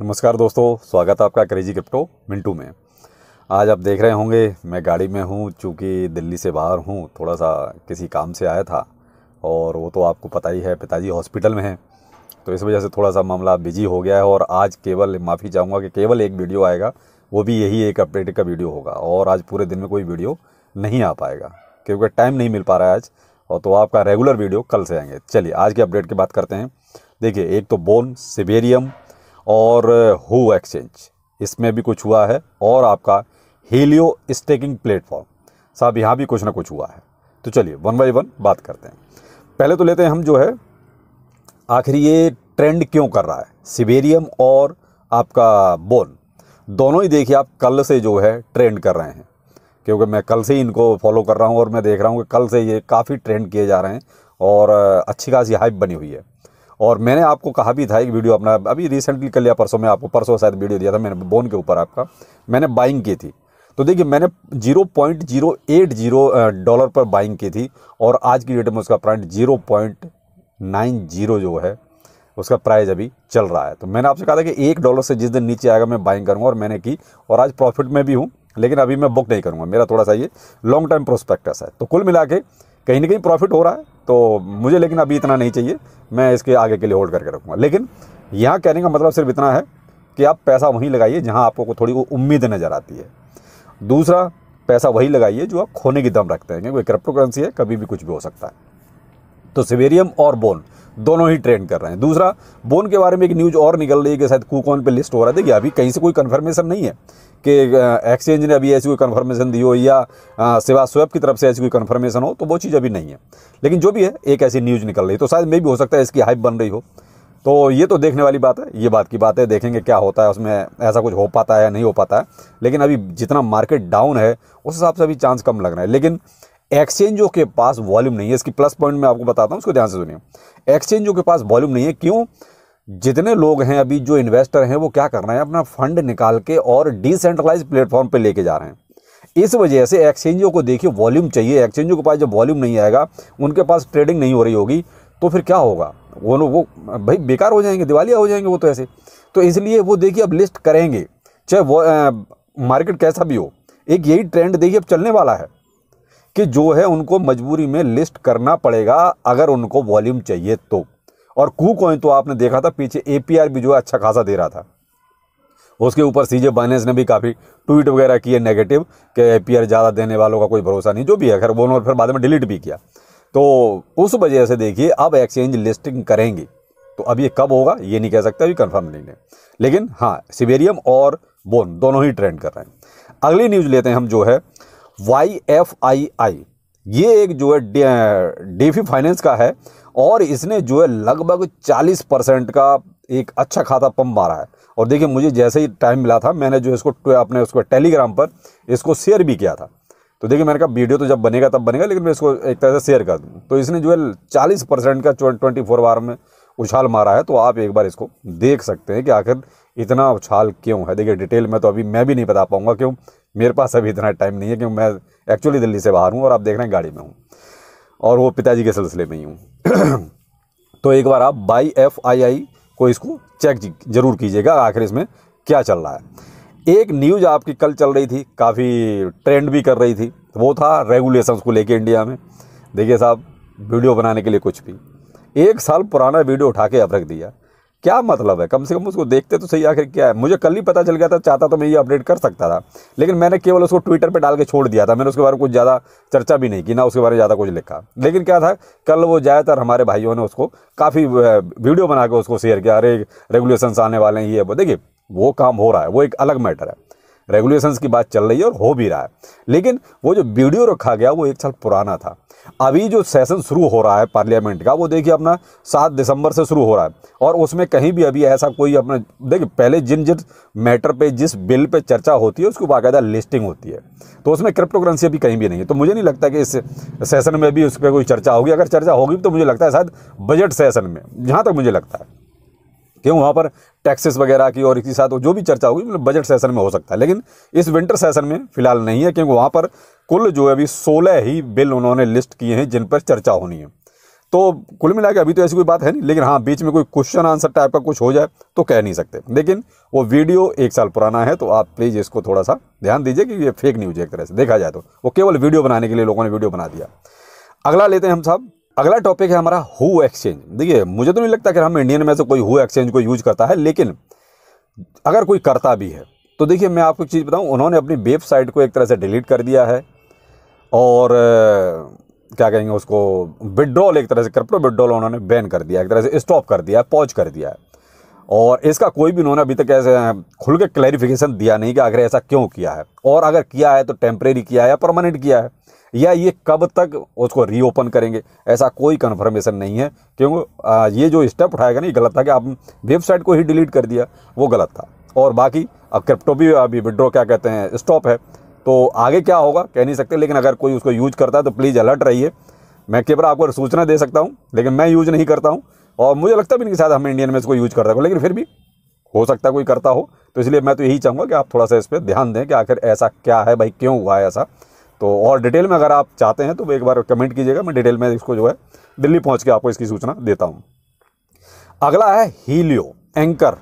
नमस्कार दोस्तों स्वागत है आपका क्रेजी क्रिप्टो मिंटू में आज आप देख रहे होंगे मैं गाड़ी में हूँ चूँकि दिल्ली से बाहर हूँ थोड़ा सा किसी काम से आया था और वो तो आपको पता ही है पिताजी हॉस्पिटल में हैं तो इस वजह से थोड़ा सा मामला बिजी हो गया है और आज केवल माफ़ी चाहूँगा कि केवल एक वीडियो आएगा वो भी यही एक अपडेट का वीडियो होगा और आज पूरे दिन में कोई वीडियो नहीं आ पाएगा क्योंकि टाइम नहीं मिल पा रहा है आज और तो आपका रेगुलर वीडियो कल से आएंगे चलिए आज के अपडेट की बात करते हैं देखिए एक तो बोन सिबेरियम और हो एक्सचेंज इसमें भी कुछ हुआ है और आपका हीलियो स्टेकिंग प्लेटफॉर्म साहब यहाँ भी कुछ ना कुछ हुआ है तो चलिए वन बाई वन बात करते हैं पहले तो लेते हैं हम जो है आखिर ये ट्रेंड क्यों कर रहा है सिबेरियम और आपका बोन दोनों ही देखिए आप कल से जो है ट्रेंड कर रहे हैं क्योंकि मैं कल से ही इनको फॉलो कर रहा हूँ और मैं देख रहा हूँ कि कल से ये काफ़ी ट्रेंड किए जा रहे हैं और अच्छी खासी हाइप बनी हुई है और मैंने आपको कहा भी था एक वीडियो अपना अभी रिसेंटली कल या परसों में आपको परसों शायद वीडियो दिया था मैंने बोन के ऊपर आपका मैंने बाइंग की थी तो देखिए मैंने 0.080 डॉलर पर बाइंग की थी और आज की डेट में उसका प्राइस 0.90 जो है उसका प्राइस अभी चल रहा है तो मैंने आपसे कहा था कि एक डॉलर से जिस दिन नीचे आएगा मैं बाइंग करूँगा और मैंने की और आज प्रॉफिट में भी हूँ लेकिन अभी मैं बुक नहीं करूँगा मेरा थोड़ा सा ये लॉन्ग टर्म प्रोस्पेक्टस है तो कुल मिला के कहीं ना कहीं प्रॉफिट हो रहा है तो मुझे लेकिन अभी इतना नहीं चाहिए मैं इसके आगे के लिए होल्ड करके रखूँगा लेकिन यहाँ कहने का मतलब सिर्फ इतना है कि आप पैसा वहीं लगाइए जहाँ आपको थोड़ी उम्मीद नज़र आती है दूसरा पैसा वही लगाइए जो आप खोने की दम रखते हैं क्योंकि क्रिप्टो करेंसी है कभी भी कुछ भी हो सकता है तो सिवेरियम और बोन दोनों ही ट्रेंड कर रहे हैं दूसरा बोन के बारे में एक न्यूज़ और निकल रही है कि शायद कूकॉन पे लिस्ट हो रहा था कि अभी कहीं से कोई कन्फर्मेशन नहीं है कि एक्सचेंज ने अभी ऐसी कोई कन्फर्मेशन दी हो या सिवा स्वैप की तरफ से ऐसी कोई कन्फर्मेशन हो तो वो चीज़ अभी नहीं है लेकिन जो भी है एक ऐसी न्यूज़ निकल रही है तो शायद मे भी हो सकता है इसकी हाइप बन रही हो तो ये तो देखने वाली बात है ये बात की बात है देखेंगे क्या होता है उसमें ऐसा कुछ हो पाता है या नहीं हो पाता है लेकिन अभी जितना मार्केट डाउन है उस हिसाब से अभी चांस कम लग रहा है लेकिन एक्सचेंजों के पास वॉल्यूम नहीं है इसकी प्लस पॉइंट मैं आपको बताता हूँ उसको ध्यान से सुनिए एक्सचेंजों के पास वॉल्यूम नहीं है क्यों जितने लोग हैं अभी जो इन्वेस्टर हैं वो क्या कर रहे हैं अपना फंड निकाल के और डिसेंट्रलाइज प्लेटफॉर्म पर लेके जा रहे हैं इस वजह से एक्सचेंजों को देखिए वॉल्यूम चाहिए एक्सचेंजों के पास जब वॉल्यूम नहीं आएगा उनके पास ट्रेडिंग नहीं हो रही होगी तो फिर क्या होगा वो वो भाई बेकार हो जाएंगे दिवालिया हो जाएंगे वो तो ऐसे तो इसलिए वो देखिए अब लिस्ट करेंगे चाहे वो मार्केट कैसा भी हो एक यही ट्रेंड देखिए अब चलने वाला है कि जो है उनको मजबूरी में लिस्ट करना पड़ेगा अगर उनको वॉल्यूम चाहिए तो और कू तो आपने देखा था पीछे ए भी जो है अच्छा खासा दे रहा था उसके ऊपर सीजे बाइनेंस ने भी काफ़ी ट्वीट वगैरह किए नेगेटिव कि ए ज़्यादा देने वालों का कोई भरोसा नहीं जो भी है खैर वो उन्होंने फिर बाद में डिलीट भी किया तो उस वजह से देखिए अब एक्सचेंज लिस्टिंग करेंगे तो अब ये कब होगा ये नहीं कह सकता अभी कन्फर्म नहीं है लेकिन हाँ सिबेरियम और बोन दोनों ही ट्रेंड कर रहे हैं अगली न्यूज़ लेते हैं हम जो है वाई एफ आई आई ये एक जो है डीफी फाइनेंस का है और इसने जो है लगभग 40 परसेंट का एक अच्छा खाता पंप मारा है और देखिए मुझे जैसे ही टाइम मिला था मैंने जो इसको अपने उसको टेलीग्राम पर इसको शेयर भी किया था तो देखिए मैंने कहा वीडियो तो जब बनेगा तब बनेगा लेकिन मैं इसको एक तरह से शेयर कर दूँ तो इसने जो है चालीस परसेंट का ट्वेंटी फोर आवर में उछाल मारा है तो आप एक बार इसको देख सकते हैं कि आखिर इतना उछाल क्यों है देखिए डिटेल में तो अभी मैं भी नहीं बता पाऊँगा क्यों मेरे पास अभी इतना टाइम नहीं है क्योंकि मैं एक्चुअली दिल्ली से बाहर हूँ और आप देख रहे हैं गाड़ी में हूँ और वो पिताजी के सिलसिले में ही हूँ तो एक बार आप बाई एफ आई आई को इसको चेक जरूर कीजिएगा आखिर इसमें क्या चल रहा है एक न्यूज़ आपकी कल चल रही थी काफ़ी ट्रेंड भी कर रही थी वो था रेगुलेशंस को लेके इंडिया में देखिए साहब वीडियो बनाने के लिए कुछ भी एक साल पुराना वीडियो उठा के अब रख दिया क्या मतलब है कम से कम उसको देखते तो सही आखिर क्या है मुझे कल ही पता चल गया था चाहता तो मैं ये अपडेट कर सकता था लेकिन मैंने केवल उसको ट्विटर पे डाल के छोड़ दिया था मैंने उसके बारे में कुछ ज़्यादा चर्चा भी नहीं की ना उसके बारे में ज़्यादा कुछ लिखा लेकिन क्या था कल वो ज़्यादातर हमारे भाइयों ने उसको काफ़ी वीडियो बना के उसको शेयर किया अरे रेगुलेशन आने वाले हैं ये देखिए वो काम हो रहा है वो एक अलग मैटर है रेगुलेशंस की बात चल रही है और हो भी रहा है लेकिन वो जो वीडियो रखा गया वो एक साल पुराना था अभी जो सेशन शुरू हो रहा है पार्लियामेंट का वो देखिए अपना सात दिसंबर से शुरू हो रहा है और उसमें कहीं भी अभी ऐसा कोई अपना देखिए पहले जिन जिन मैटर पे जिस बिल पे चर्चा होती है उसको बाकायदा लिस्टिंग होती है तो उसमें क्रिप्टो करेंसी अभी कहीं भी नहीं है तो मुझे नहीं लगता कि इस सेशन में भी उस पर कोई चर्चा होगी अगर चर्चा होगी तो मुझे लगता है शायद बजट सेशन में जहाँ तक मुझे लगता है क्यों वहाँ पर टैक्सेस वगैरह की और इसी साथ जो भी चर्चा होगी मतलब बजट सेशन में हो सकता है लेकिन इस विंटर सेशन में फिलहाल नहीं है क्योंकि वहाँ पर कुल जो है अभी सोलह ही बिल उन्होंने लिस्ट किए हैं जिन पर चर्चा होनी है तो कुल मिला के अभी तो ऐसी कोई बात है नहीं लेकिन हाँ बीच में कोई क्वेश्चन आंसर टाइप का कुछ हो जाए तो कह नहीं सकते लेकिन वो वीडियो एक साल पुराना है तो आप प्लीज़ इसको थोड़ा सा ध्यान दीजिए कि ये फेक न्यूज़ है एक तरह से देखा जाए तो वो केवल वीडियो बनाने के लिए लोगों ने वीडियो बना दिया अगला लेते हैं हम साहब अगला टॉपिक है हमारा हु एक्सचेंज देखिए मुझे तो नहीं लगता कि हम इंडियन में से कोई हु एक्सचेंज को यूज करता है लेकिन अगर कोई करता भी है तो देखिए मैं आपको एक चीज़ बताऊं उन्होंने अपनी वेबसाइट को एक तरह से डिलीट कर दिया है और क्या कहेंगे उसको विड्रॉल एक तरह से क्रिप्टो विड्रॉल उन्होंने बैन कर दिया एक तरह से स्टॉप कर दिया है पॉज कर दिया है और इसका कोई भी उन्होंने अभी तक ऐसे खुल के क्लैरिफिकेशन दिया नहीं कि आखिर ऐसा क्यों किया है और अगर किया है तो टेम्प्रेरी किया है या परमानेंट किया है या ये कब तक उसको रीओपन करेंगे ऐसा कोई कन्फर्मेशन नहीं है क्योंकि ये जो स्टेप उठाएगा ना ये गलत था कि आप वेबसाइट को ही डिलीट कर दिया वो गलत था और बाकी अब क्रिप्टो भी अभी विड्रॉ क्या कहते हैं स्टॉप है तो आगे क्या होगा कह नहीं सकते लेकिन अगर कोई उसको यूज करता है तो प्लीज़ अलर्ट रहिए मैं केवल आपको सूचना दे सकता हूँ लेकिन मैं यूज नहीं करता हूँ और मुझे लगता भी नहीं कि शायद हम इंडियन में इसको यूज रहे हो लेकिन फिर भी हो सकता है कोई करता हो तो इसलिए मैं तो यही चाहूँगा कि आप थोड़ा सा इस पर ध्यान दें कि आखिर ऐसा क्या है भाई क्यों हुआ है ऐसा तो और डिटेल में अगर आप चाहते हैं तो एक बार कमेंट कीजिएगा मैं डिटेल में इसको जो है दिल्ली पहुँच के आपको इसकी सूचना देता हूँ अगला है हीलियो एंकर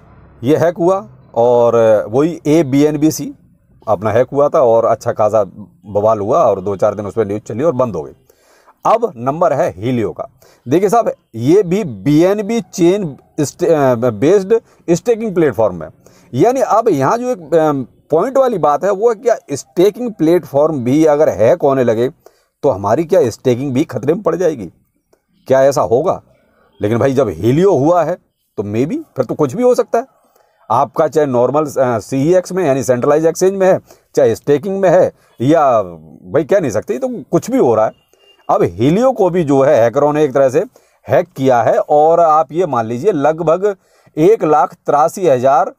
ये हैक हुआ और वही A B N B C अपना हैक हुआ था और अच्छा खासा बवाल हुआ और दो चार दिन उस पर न्यूज़ चली और बंद हो गई अब नंबर है हीलियो का देखिए साहब ये भी B chain based staking platform है यानी अब यहाँ जो एक पॉइंट वाली बात है वो है क्या स्टेकिंग प्लेटफॉर्म भी अगर हैक होने लगे तो हमारी क्या स्टेकिंग भी खतरे में पड़ जाएगी क्या ऐसा होगा लेकिन भाई जब हीलियो हुआ है तो मे बी फिर तो कुछ भी हो सकता है आपका चाहे नॉर्मल सी एक्स में यानी सेंट्रलाइज एक्सचेंज में है चाहे स्टेकिंग में है या भाई कह नहीं सकते तो कुछ भी हो रहा है अब हीलियो को भी जो है हैकरों ने एक तरह से हैक किया है और आप ये मान लीजिए लगभग एक लाख तिरासी हज़ार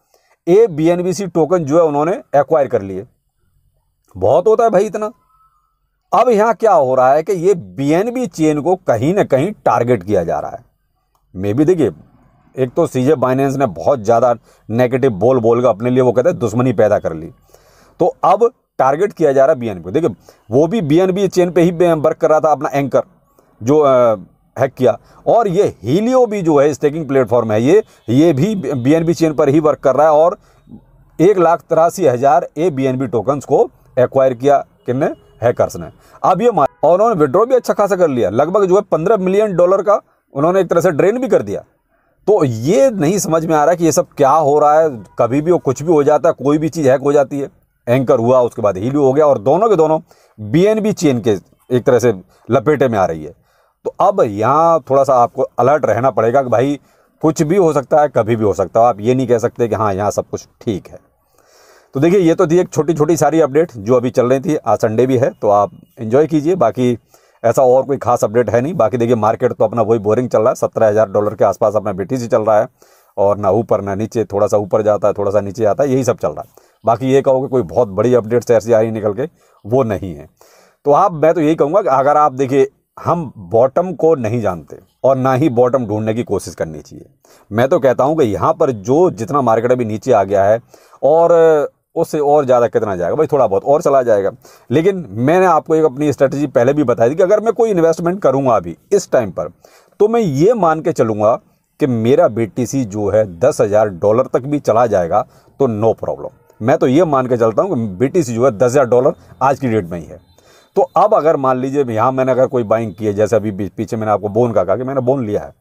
ए बी टोकन जो है उन्होंने एक्वायर कर लिए बहुत होता है भाई इतना अब यहां क्या हो रहा है कि ये बी चेन को कहीं ना कहीं टारगेट किया जा रहा है मे भी देखिए एक तो सीजे बाइनेंस ने बहुत ज़्यादा नेगेटिव बोल बोल कर अपने लिए वो कहते हैं दुश्मनी पैदा कर ली तो अब टारगेट किया जा रहा है बीएनबी को देखिए वो भी बीएनबी चेन पे ही वर्क कर रहा था अपना एंकर जो हैक किया और ये हीलियो भी जो है स्टेकिंग प्लेटफॉर्म है ये ये भी बीएनबी चेन पर ही वर्क कर रहा है और एक लाख तिरासी हज़ार ए बी एन टोकन्स को एक्वायर किया किन्ने हैकर्स ने अब ये और उन्होंने विड्रॉ भी अच्छा खासा कर लिया लगभग जो है पंद्रह मिलियन डॉलर का उन्होंने एक तरह से ड्रेन भी कर दिया तो ये नहीं समझ में आ रहा कि ये सब क्या हो रहा है कभी भी वो कुछ भी हो जाता है कोई भी चीज़ हैक हो जाती है एंकर हुआ उसके बाद हीलू हो गया और दोनों के दोनों बीएनबी चेन के एक तरह से लपेटे में आ रही है तो अब यहाँ थोड़ा सा आपको अलर्ट रहना पड़ेगा कि भाई कुछ भी हो सकता है कभी भी हो सकता है आप ये नहीं कह सकते कि हाँ यहाँ सब कुछ ठीक है तो देखिए ये तो थी एक छोटी छोटी सारी अपडेट जो अभी चल रही थी आज संडे भी है तो आप इन्जॉय कीजिए बाकी ऐसा और कोई खास अपडेट है नहीं बाकी देखिए मार्केट तो अपना वही बोरिंग चल रहा है सत्रह हज़ार डॉलर के आसपास अपना बेटी से चल रहा है और ना ऊपर ना नीचे थोड़ा सा ऊपर जाता है थोड़ा सा नीचे आता है यही सब चल रहा है बाकी ये कहो कि कोई बहुत बड़ी अपडेट्स तो ऐसी आ रही निकल के वो नहीं है तो आप मैं तो यही कहूँगा कि अगर आप देखिए हम बॉटम को नहीं जानते और ना ही बॉटम ढूंढने की कोशिश करनी चाहिए मैं तो कहता हूँ कि यहाँ पर जो जितना मार्केट अभी नीचे आ गया है और उससे और ज़्यादा कितना जाएगा भाई थोड़ा बहुत और चला जाएगा लेकिन मैंने आपको एक अपनी स्ट्रेटजी पहले भी बताई थी कि अगर मैं कोई इन्वेस्टमेंट करूँगा अभी इस टाइम पर तो मैं ये मान के चलूँगा कि मेरा बी जो है दस हज़ार डॉलर तक भी चला जाएगा तो नो प्रॉब्लम मैं तो ये मान के चलता हूँ कि बी जो है दस हज़ार डॉलर आज की डेट में ही है तो अब अगर मान लीजिए यहाँ मैंने अगर कोई बाइंग की है जैसे अभी पीछे मैंने आपको बोन का कहा कि मैंने बोन लिया है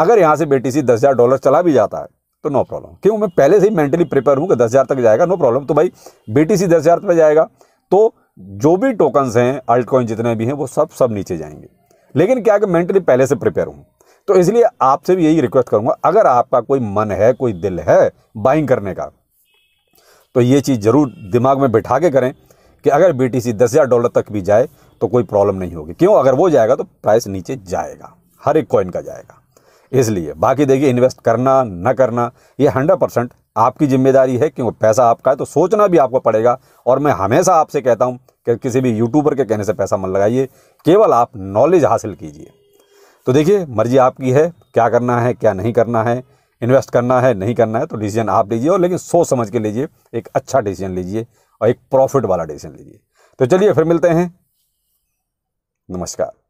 अगर यहाँ से बेटी सी दस हज़ार डॉलर चला भी जाता है तो नो प्रॉब्लम क्यों मैं पहले से ही मेंटली प्रिपेयर हूँ कि दस हज़ार तक जाएगा नो प्रॉब्लम तो भाई बेटी सी दस हज़ार तक जाएगा तो जो भी टोकन्स हैं अल्ट कॉइन जितने भी हैं वो सब सब नीचे जाएंगे लेकिन क्या कि मेंटली पहले से प्रिपेयर हूँ तो इसलिए आपसे भी यही रिक्वेस्ट करूँगा अगर आपका कोई मन है कोई दिल है बाइंग करने का तो ये चीज़ ज़रूर दिमाग में बैठा के करें कि अगर बी टी सी दस हज़ार डॉलर तक भी जाए तो कोई प्रॉब्लम नहीं होगी क्यों अगर वो जाएगा तो प्राइस नीचे जाएगा हर एक कॉइन का जाएगा इसलिए बाकी देखिए इन्वेस्ट करना न करना ये हंड्रेड परसेंट आपकी जिम्मेदारी है क्योंकि पैसा आपका है तो सोचना भी आपको पड़ेगा और मैं हमेशा आपसे कहता हूँ कि किसी भी यूट्यूबर के कहने से पैसा मन लगाइए केवल आप नॉलेज हासिल कीजिए तो देखिए मर्जी आपकी है क्या करना है क्या नहीं करना है इन्वेस्ट करना है नहीं करना है तो डिसीजन आप लीजिए और लेकिन सोच समझ के लीजिए एक अच्छा डिसीजन लीजिए और एक प्रॉफिट वाला डिसीजन लीजिए तो चलिए फिर मिलते हैं नमस्कार